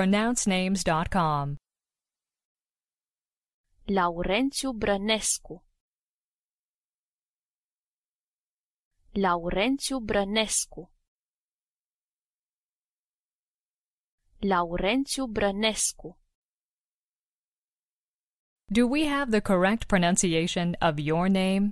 pronouncenames.com. Laurențiu Brănescu Laurențiu Brănescu Laurențiu Brănescu Do we have the correct pronunciation of your name?